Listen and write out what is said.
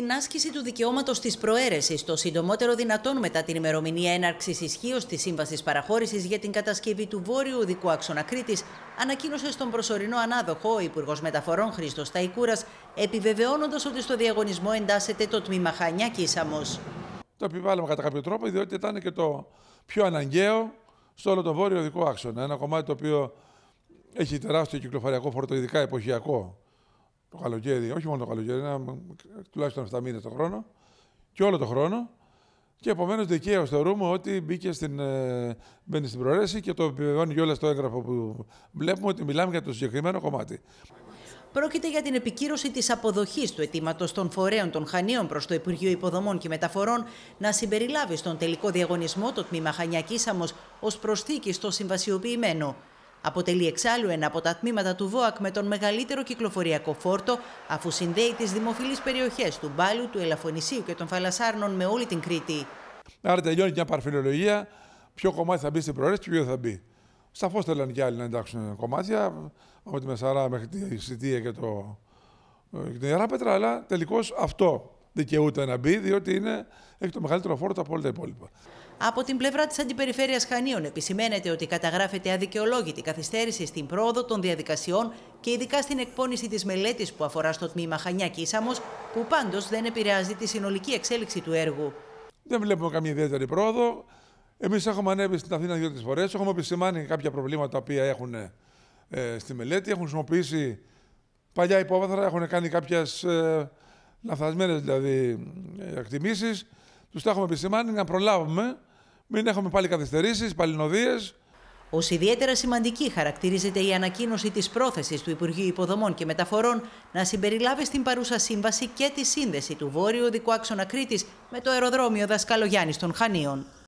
την άσκηση του δικαιώματος της προαίρεσης το συντομότερο δυνατόν μετά την ημερομηνία έναρξης ισχύως της Σύμβασης Παραχώρησης για την κατασκευή του βόρειου οδικού άξονα Κρήτης, ανακοίνωσε στον προσωρινό ανάδοχο ο Υπουργός Μεταφορών Χρήστος Ταϊκούρας, επιβεβαιώνοντας ότι στο διαγωνισμό εντάσσεται το τμήμα Χανιά Κίσαμο. Το επιβάλλουμε κατά κάποιο τρόπο, διότι ήταν και το πιο αναγκαίο στο όλο το βόρειο οδικό άξονα. Ένα κομμάτι το οποίο έχει τεράστιο κυκλοφοριακό φορτο, ειδικά εποχιακό το καλοκαίρι, όχι μόνο το καλοκαίρι, ένα, τουλάχιστον 7 μήνες το χρόνο και όλο το χρόνο. Και επομένως δικαίως θεωρούμε ότι μπήκε στην, ε, μπαίνει στην προαίρεση και το επιβεβαιώνει όλα στο έγγραφο που βλέπουμε ότι μιλάμε για το συγκεκριμένο κομμάτι. Πρόκειται για την επικύρωση της αποδοχής του αιτήματος των φορέων των Χανίων προς το Υπουργείο Υποδομών και Μεταφορών να συμπεριλάβει στον τελικό διαγωνισμό το τμήμα Χανιακίσαμο ως προσθήκη στο συμβασιοποιημένο. Αποτελεί εξάλλου ένα από τα τμήματα του ΒΟΑΚ με τον μεγαλύτερο κυκλοφοριακό φόρτο, αφού συνδέει τις δημοφιλείς περιοχές του Μπάλου, του Ελαφωνισίου και των φαλασάρνων με όλη την Κρήτη. Άρα τελειώνει μια παρφιλολογία. Ποιο κομμάτι θα μπει στην προαίρεση και ποιο θα μπει. Σαφώς θέλουν και άλλοι να εντάξουν κομμάτια, από τη Μεσαρά μέχρι τη Σιτία και, το, ε, και την Ιερά Πέτρα, αλλά τελικώς αυτό δικαιούται να μπει, διότι είναι, έχει το μεγαλύτερο φόρο από όλα τα υπόλοιπα. Από την πλευρά της Αντιπεριφέρειας Χανίων, επισημαίνεται ότι καταγράφεται αδικαιολόγητη καθυστέρηση στην πρόοδο των διαδικασιών και ειδικά στην εκπόνηση της μελέτης που αφορά στο τμήμα Χανιά Κίσαμο, που πάντως δεν επηρεάζει τη συνολική εξέλιξη του έργου. Δεν βλέπουμε καμία ιδιαίτερη πρόοδο. Εμείς έχουμε ανέβει στην Αθήνα δύο-τρει φορές. Έχουμε επισημάνει κάποια προβλήματα τα οποία έχουν ε, στη μελέτη. Έχουν χρησιμοποιήσει παλιά υπόβαθρα, έχουν κάνει κάποιες. Ε, λαθασμένες δηλαδή ε, εκτιμήσεις, τους τα έχουμε επισημάνει να προλάβουμε, μην έχουμε πάλι καθυστερήσεις, παλινοδίες. Ως ιδιαίτερα σημαντική χαρακτηρίζεται η ανακοίνωση της πρόθεσης του Υπουργείου Υποδομών και Μεταφορών να συμπεριλάβει στην παρούσα σύμβαση και τη σύνδεση του βόρειου οδικού άξονα Κρήτης με το αεροδρόμιο Δασκαλογιάννη των Χανίων.